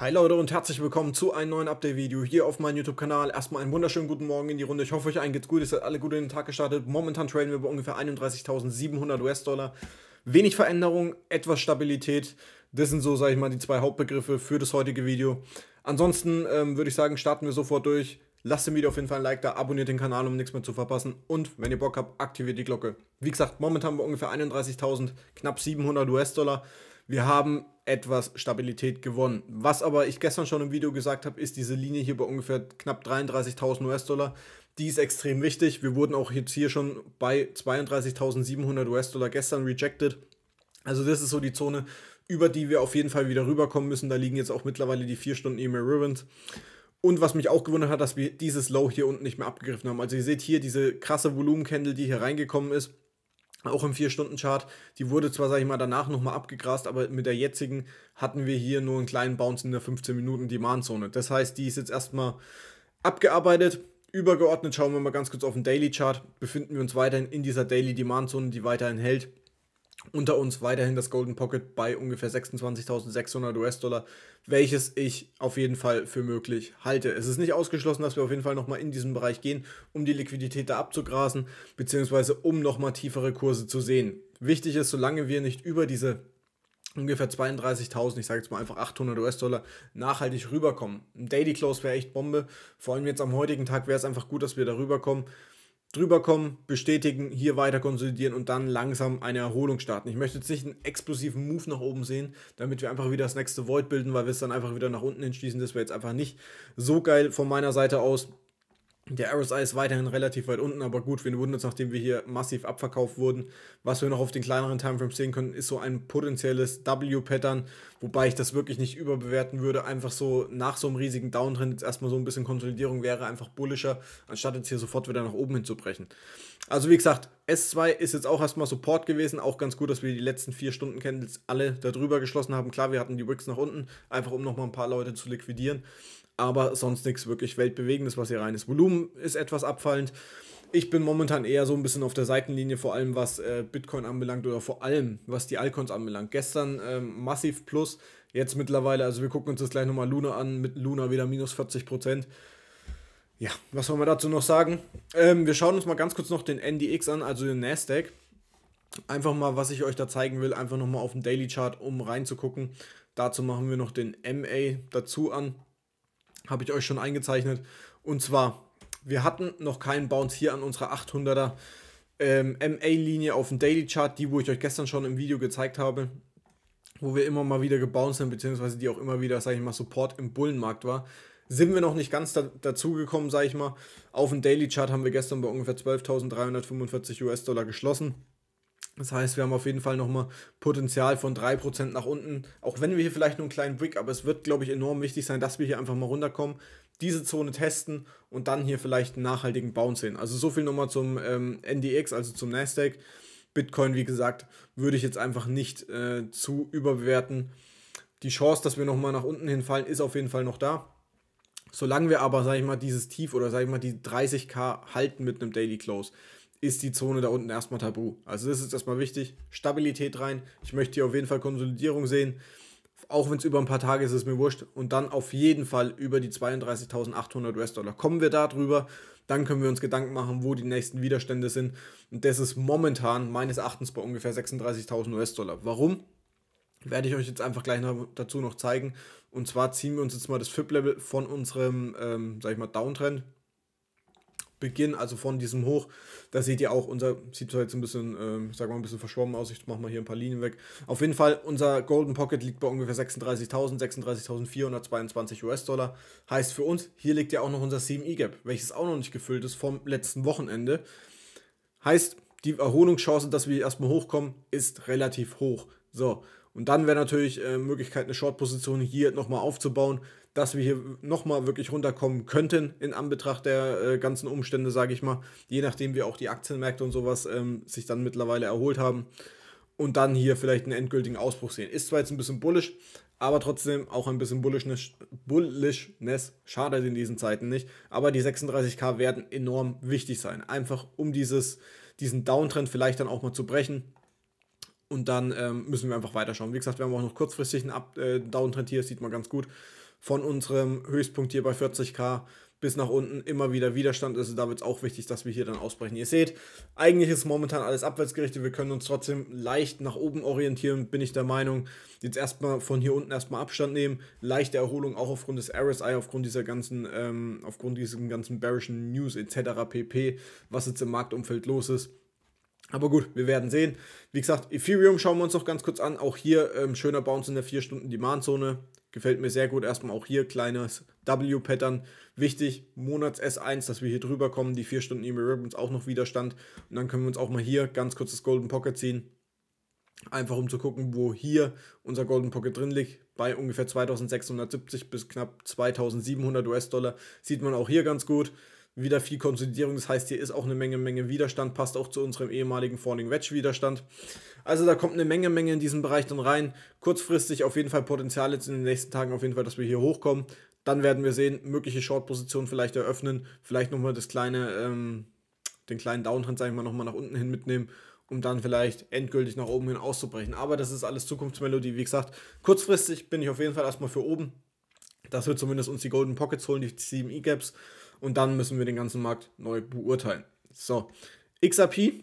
Hi Leute und herzlich willkommen zu einem neuen Update-Video hier auf meinem YouTube-Kanal. Erstmal einen wunderschönen guten Morgen in die Runde. Ich hoffe, euch allen geht's gut. Ihr seid alle gut in den Tag gestartet. Momentan traden wir bei ungefähr 31.700 US-Dollar. Wenig Veränderung, etwas Stabilität. Das sind so, sage ich mal, die zwei Hauptbegriffe für das heutige Video. Ansonsten ähm, würde ich sagen, starten wir sofort durch. Lasst dem Video auf jeden Fall ein Like da, abonniert den Kanal, um nichts mehr zu verpassen. Und wenn ihr Bock habt, aktiviert die Glocke. Wie gesagt, momentan bei ungefähr 31.000, knapp 700 US-Dollar wir haben etwas Stabilität gewonnen. Was aber ich gestern schon im Video gesagt habe, ist diese Linie hier bei ungefähr knapp 33.000 US-Dollar. Die ist extrem wichtig. Wir wurden auch jetzt hier schon bei 32.700 US-Dollar gestern rejected. Also das ist so die Zone, über die wir auf jeden Fall wieder rüberkommen müssen. Da liegen jetzt auch mittlerweile die 4 Stunden E-Mail Ribbons. Und was mich auch gewundert hat, dass wir dieses Low hier unten nicht mehr abgegriffen haben. Also ihr seht hier diese krasse Volumen-Candle, die hier reingekommen ist auch im 4-Stunden-Chart. Die wurde zwar, sag ich mal, danach nochmal abgegrast, aber mit der jetzigen hatten wir hier nur einen kleinen Bounce in der 15-Minuten-Demand-Zone. Das heißt, die ist jetzt erstmal abgearbeitet. Übergeordnet schauen wir mal ganz kurz auf den Daily-Chart. Befinden wir uns weiterhin in dieser Daily-Demand-Zone, die weiterhin hält. Unter uns weiterhin das Golden Pocket bei ungefähr 26.600 US-Dollar, welches ich auf jeden Fall für möglich halte. Es ist nicht ausgeschlossen, dass wir auf jeden Fall nochmal in diesen Bereich gehen, um die Liquidität da abzugrasen, beziehungsweise um nochmal tiefere Kurse zu sehen. Wichtig ist, solange wir nicht über diese ungefähr 32.000, ich sage jetzt mal einfach 800 US-Dollar, nachhaltig rüberkommen. Ein Daily Close wäre echt Bombe. Vor allem jetzt am heutigen Tag wäre es einfach gut, dass wir da rüberkommen drüber kommen, bestätigen, hier weiter konsolidieren und dann langsam eine Erholung starten. Ich möchte jetzt nicht einen explosiven Move nach oben sehen, damit wir einfach wieder das nächste Void bilden, weil wir es dann einfach wieder nach unten hinschließen. Das wäre jetzt einfach nicht so geil von meiner Seite aus. Der RSI ist weiterhin relativ weit unten, aber gut, wir wundern uns, nachdem wir hier massiv abverkauft wurden. Was wir noch auf den kleineren Timeframes sehen können, ist so ein potenzielles W-Pattern, wobei ich das wirklich nicht überbewerten würde. Einfach so nach so einem riesigen Downtrend jetzt erstmal so ein bisschen Konsolidierung wäre einfach bullischer, anstatt jetzt hier sofort wieder nach oben hinzubrechen. Also wie gesagt, S2 ist jetzt auch erstmal Support gewesen. Auch ganz gut, dass wir die letzten vier Stunden Candles alle darüber geschlossen haben. Klar, wir hatten die Wicks nach unten, einfach um nochmal ein paar Leute zu liquidieren aber sonst nichts wirklich Weltbewegendes, was hier rein ist. Volumen ist etwas abfallend. Ich bin momentan eher so ein bisschen auf der Seitenlinie, vor allem was äh, Bitcoin anbelangt oder vor allem was die Alcons anbelangt. Gestern ähm, massiv plus, jetzt mittlerweile, also wir gucken uns das gleich nochmal Luna an, mit Luna wieder minus 40 Prozent. Ja, was wollen wir dazu noch sagen? Ähm, wir schauen uns mal ganz kurz noch den NDX an, also den Nasdaq. Einfach mal, was ich euch da zeigen will, einfach nochmal auf den Daily Chart, um reinzugucken. Dazu machen wir noch den MA dazu an habe ich euch schon eingezeichnet. Und zwar, wir hatten noch keinen Bounce hier an unserer 800er ähm, MA-Linie auf dem Daily Chart, die, wo ich euch gestern schon im Video gezeigt habe, wo wir immer mal wieder gebounced sind, beziehungsweise die auch immer wieder, sage ich mal, Support im Bullenmarkt war. Sind wir noch nicht ganz da, dazu gekommen, sage ich mal. Auf dem Daily Chart haben wir gestern bei ungefähr 12.345 US-Dollar geschlossen. Das heißt, wir haben auf jeden Fall nochmal Potenzial von 3% nach unten. Auch wenn wir hier vielleicht nur einen kleinen Brick, aber es wird, glaube ich, enorm wichtig sein, dass wir hier einfach mal runterkommen, diese Zone testen und dann hier vielleicht einen nachhaltigen Bounce sehen. Also so viel nochmal zum ähm, NDX, also zum Nasdaq. Bitcoin, wie gesagt, würde ich jetzt einfach nicht äh, zu überbewerten. Die Chance, dass wir nochmal nach unten hinfallen, ist auf jeden Fall noch da. Solange wir aber, sage ich mal, dieses Tief oder, sage ich mal, die 30k halten mit einem Daily Close, ist die Zone da unten erstmal tabu. Also das ist erstmal wichtig. Stabilität rein. Ich möchte hier auf jeden Fall Konsolidierung sehen. Auch wenn es über ein paar Tage ist, ist mir wurscht. Und dann auf jeden Fall über die 32.800 US-Dollar. Kommen wir da drüber, dann können wir uns Gedanken machen, wo die nächsten Widerstände sind. Und das ist momentan meines Erachtens bei ungefähr 36.000 US-Dollar. Warum? Werde ich euch jetzt einfach gleich noch dazu noch zeigen. Und zwar ziehen wir uns jetzt mal das FIP-Level von unserem, ähm, sag ich mal, Downtrend Beginn, also von diesem Hoch, da seht ihr auch unser, sieht zwar jetzt ein bisschen, ähm, ich sag mal ein bisschen verschwommen aus, ich mache mal hier ein paar Linien weg. Auf jeden Fall, unser Golden Pocket liegt bei ungefähr 36.000, 36.422 US-Dollar. Heißt für uns, hier liegt ja auch noch unser CME-Gap, welches auch noch nicht gefüllt ist vom letzten Wochenende. Heißt, die Erholungschance, dass wir erstmal hochkommen, ist relativ hoch. So, und dann wäre natürlich äh, Möglichkeit, eine Short-Position hier nochmal aufzubauen, dass wir hier nochmal wirklich runterkommen könnten in Anbetracht der äh, ganzen Umstände, sage ich mal. Je nachdem, wie auch die Aktienmärkte und sowas ähm, sich dann mittlerweile erholt haben. Und dann hier vielleicht einen endgültigen Ausbruch sehen. Ist zwar jetzt ein bisschen bullisch, aber trotzdem auch ein bisschen Bullishness, Bullishness schadet in diesen Zeiten nicht. Aber die 36k werden enorm wichtig sein. Einfach um dieses, diesen Downtrend vielleicht dann auch mal zu brechen und dann ähm, müssen wir einfach weiterschauen. Wie gesagt, wir haben auch noch kurzfristig einen Up äh, Downtrend hier, das sieht man ganz gut. Von unserem Höchstpunkt hier bei 40k bis nach unten immer wieder Widerstand. Also da wird es auch wichtig, dass wir hier dann ausbrechen. Ihr seht, eigentlich ist momentan alles abwärtsgerichtet. Wir können uns trotzdem leicht nach oben orientieren, bin ich der Meinung. Jetzt erstmal von hier unten erstmal Abstand nehmen. Leichte Erholung auch aufgrund des RSI, aufgrund dieser ganzen, ähm, aufgrund diesem ganzen bearischen News etc. pp, was jetzt im Marktumfeld los ist. Aber gut, wir werden sehen. Wie gesagt, Ethereum schauen wir uns noch ganz kurz an. Auch hier ähm, schöner Bounce in der 4-Stunden-Demand-Zone. Gefällt mir sehr gut. Erstmal auch hier kleines W-Pattern. Wichtig, Monats S1, dass wir hier drüber kommen. Die 4 Stunden E-Mail Ribbons auch noch Widerstand. Und dann können wir uns auch mal hier ganz kurz das Golden Pocket ziehen. Einfach um zu gucken, wo hier unser Golden Pocket drin liegt. Bei ungefähr 2670 bis knapp 2700 US-Dollar sieht man auch hier ganz gut wieder viel Konsolidierung. Das heißt, hier ist auch eine Menge, Menge Widerstand, passt auch zu unserem ehemaligen Falling Wedge Widerstand. Also da kommt eine Menge, Menge in diesen Bereich dann rein. Kurzfristig auf jeden Fall Potenzial jetzt in den nächsten Tagen auf jeden Fall, dass wir hier hochkommen. Dann werden wir sehen, mögliche Short-Positionen vielleicht eröffnen, vielleicht nochmal das kleine, ähm, den kleinen Downtrend, sage ich mal, nochmal nach unten hin mitnehmen um dann vielleicht endgültig nach oben hin auszubrechen. Aber das ist alles Zukunftsmelodie. Wie gesagt, kurzfristig bin ich auf jeden Fall erstmal für oben, Das wird zumindest uns die Golden Pockets holen, die 7 E-Gaps und dann müssen wir den ganzen Markt neu beurteilen. So, XRP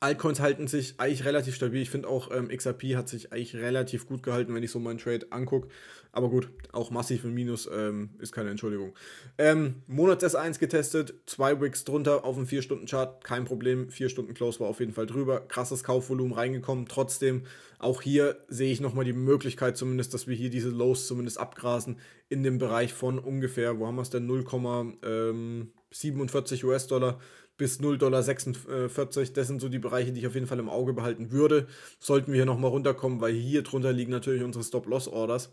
Altcoins halten sich eigentlich relativ stabil. Ich finde auch ähm, XRP hat sich eigentlich relativ gut gehalten, wenn ich so meinen Trade angucke. Aber gut, auch massiv im Minus ähm, ist keine Entschuldigung. Ähm, Monats S1 getestet, zwei Wicks drunter auf dem 4-Stunden-Chart, kein Problem. 4 Stunden Close war auf jeden Fall drüber. Krasses Kaufvolumen reingekommen. Trotzdem, auch hier sehe ich nochmal die Möglichkeit zumindest, dass wir hier diese Lows zumindest abgrasen in dem Bereich von ungefähr, wo haben wir es denn, 0,47 ähm, US-Dollar bis 0,46 Dollar. Das sind so die Bereiche, die ich auf jeden Fall im Auge behalten würde. Sollten wir hier nochmal runterkommen, weil hier drunter liegen natürlich unsere Stop-Loss-Orders.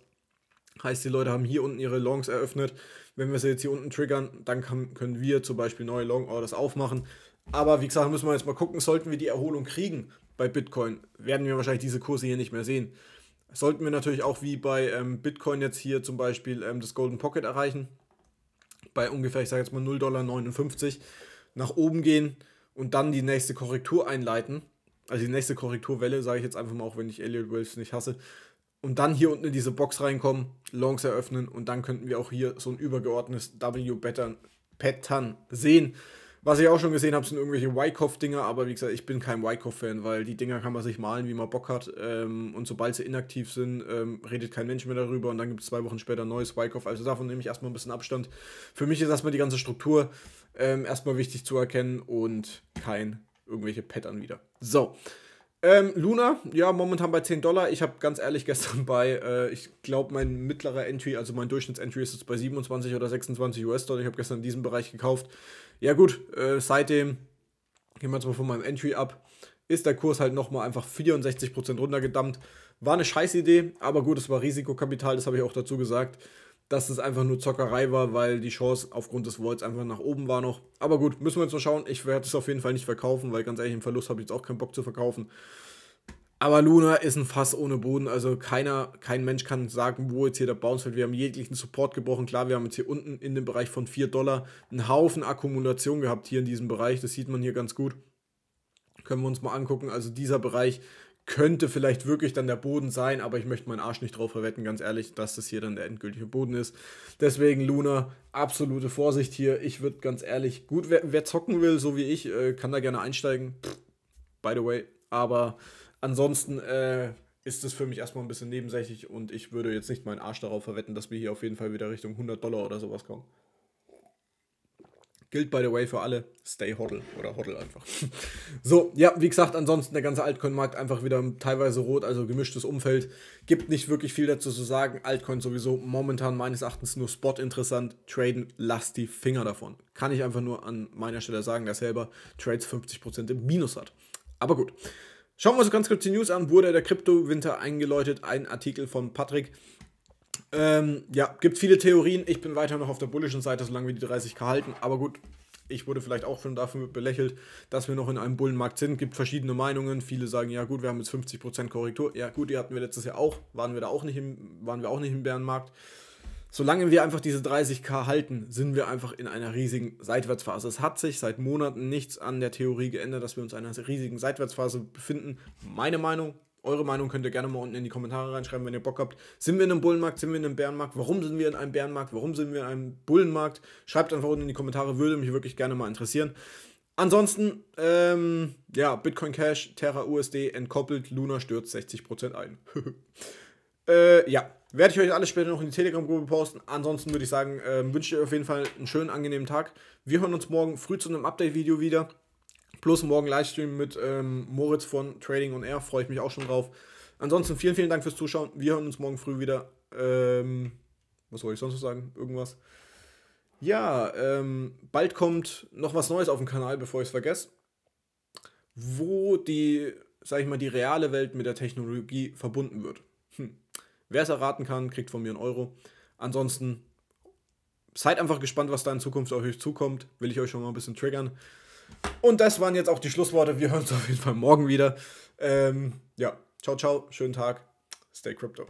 Heißt, die Leute haben hier unten ihre Longs eröffnet. Wenn wir sie jetzt hier unten triggern, dann kann, können wir zum Beispiel neue Long-Orders aufmachen. Aber wie gesagt, müssen wir jetzt mal gucken, sollten wir die Erholung kriegen bei Bitcoin, werden wir wahrscheinlich diese Kurse hier nicht mehr sehen. Sollten wir natürlich auch wie bei ähm, Bitcoin jetzt hier zum Beispiel ähm, das Golden Pocket erreichen, bei ungefähr, ich sage jetzt mal 0,59 Dollar, nach oben gehen und dann die nächste Korrektur einleiten. Also die nächste Korrekturwelle, sage ich jetzt einfach mal, auch wenn ich Elliot Waves nicht hasse. Und dann hier unten in diese Box reinkommen, Longs eröffnen und dann könnten wir auch hier so ein übergeordnetes W-Pattern sehen. Was ich auch schon gesehen habe, sind irgendwelche Wyckoff-Dinger, aber wie gesagt, ich bin kein Wyckoff-Fan, weil die Dinger kann man sich malen, wie man Bock hat. Ähm, und sobald sie inaktiv sind, ähm, redet kein Mensch mehr darüber und dann gibt es zwei Wochen später ein neues Wyckoff. Also davon nehme ich erstmal ein bisschen Abstand. Für mich ist erstmal die ganze Struktur ähm, erstmal wichtig zu erkennen und kein irgendwelche Pattern wieder. So. Ähm, Luna, ja, momentan bei 10 Dollar. Ich habe ganz ehrlich gestern bei, äh, ich glaube, mein mittlerer Entry, also mein Durchschnittsentry ist jetzt bei 27 oder 26 US-Dollar. Ich habe gestern in diesem Bereich gekauft. Ja, gut, äh, seitdem, gehen wir jetzt mal von meinem Entry ab, ist der Kurs halt nochmal einfach 64% runtergedammt. War eine Scheißidee, aber gut, es war Risikokapital, das habe ich auch dazu gesagt dass es einfach nur Zockerei war, weil die Chance aufgrund des Volts einfach nach oben war noch. Aber gut, müssen wir jetzt mal schauen. Ich werde es auf jeden Fall nicht verkaufen, weil ganz ehrlich, im Verlust habe ich jetzt auch keinen Bock zu verkaufen. Aber Luna ist ein Fass ohne Boden. Also keiner, kein Mensch kann sagen, wo jetzt hier der Bounce fällt. Wir haben jeglichen Support gebrochen. Klar, wir haben jetzt hier unten in dem Bereich von 4 Dollar einen Haufen Akkumulation gehabt hier in diesem Bereich. Das sieht man hier ganz gut. Können wir uns mal angucken. Also dieser Bereich könnte vielleicht wirklich dann der Boden sein, aber ich möchte meinen Arsch nicht drauf verwetten, ganz ehrlich, dass das hier dann der endgültige Boden ist. Deswegen Luna, absolute Vorsicht hier. Ich würde ganz ehrlich, gut, wer, wer, zocken will, so wie ich, äh, kann da gerne einsteigen. Pff, by the way. Aber ansonsten äh, ist das für mich erstmal ein bisschen nebensächlich und ich würde jetzt nicht meinen Arsch darauf verwetten, dass wir hier auf jeden Fall wieder Richtung 100 Dollar oder sowas kommen. Gilt, by the way, für alle. Stay hodl oder hodl einfach. so, ja, wie gesagt, ansonsten der ganze Altcoin-Markt einfach wieder teilweise rot, also gemischtes Umfeld. Gibt nicht wirklich viel dazu zu sagen. Altcoin sowieso momentan meines Erachtens nur Spot interessant. Traden, lasst die Finger davon. Kann ich einfach nur an meiner Stelle sagen, dass selber Trades 50% im Minus hat. Aber gut. Schauen wir uns ganz kurz die News an. Wurde der Kryptowinter eingeläutet? Ein Artikel von Patrick. Ähm, ja, gibt viele Theorien. Ich bin weiter noch auf der bullischen Seite, solange wir die 30k halten. Aber gut, ich wurde vielleicht auch schon dafür belächelt, dass wir noch in einem Bullenmarkt sind. Gibt verschiedene Meinungen. Viele sagen, ja gut, wir haben jetzt 50% Korrektur. Ja gut, die hatten wir letztes Jahr auch. Waren wir da auch nicht im, waren wir auch nicht im Bärenmarkt. Solange wir einfach diese 30k halten, sind wir einfach in einer riesigen Seitwärtsphase. Es hat sich seit Monaten nichts an der Theorie geändert, dass wir uns in einer riesigen Seitwärtsphase befinden. Meine Meinung, eure Meinung könnt ihr gerne mal unten in die Kommentare reinschreiben, wenn ihr Bock habt. Sind wir in einem Bullenmarkt? Sind wir in einem Bärenmarkt? Warum sind wir in einem Bärenmarkt? Warum sind wir in einem Bullenmarkt? Schreibt einfach unten in die Kommentare, würde mich wirklich gerne mal interessieren. Ansonsten, ähm, ja, Bitcoin Cash, Terra USD entkoppelt, Luna stürzt 60% ein. äh, ja, werde ich euch alles später noch in die Telegram-Gruppe posten. Ansonsten würde ich sagen, äh, wünsche ich euch auf jeden Fall einen schönen, angenehmen Tag. Wir hören uns morgen früh zu einem Update-Video wieder. Plus morgen Livestream mit ähm, Moritz von Trading on Air. Freue ich mich auch schon drauf. Ansonsten vielen, vielen Dank fürs Zuschauen. Wir hören uns morgen früh wieder. Ähm, was soll ich sonst noch sagen? Irgendwas. Ja, ähm, bald kommt noch was Neues auf dem Kanal, bevor ich es vergesse. Wo die, sag ich mal, die reale Welt mit der Technologie verbunden wird. Hm. Wer es erraten kann, kriegt von mir einen Euro. Ansonsten seid einfach gespannt, was da in Zukunft auf euch zukommt. Will ich euch schon mal ein bisschen triggern. Und das waren jetzt auch die Schlussworte. Wir hören uns auf jeden Fall morgen wieder. Ähm, ja, ciao, ciao, schönen Tag. Stay Crypto.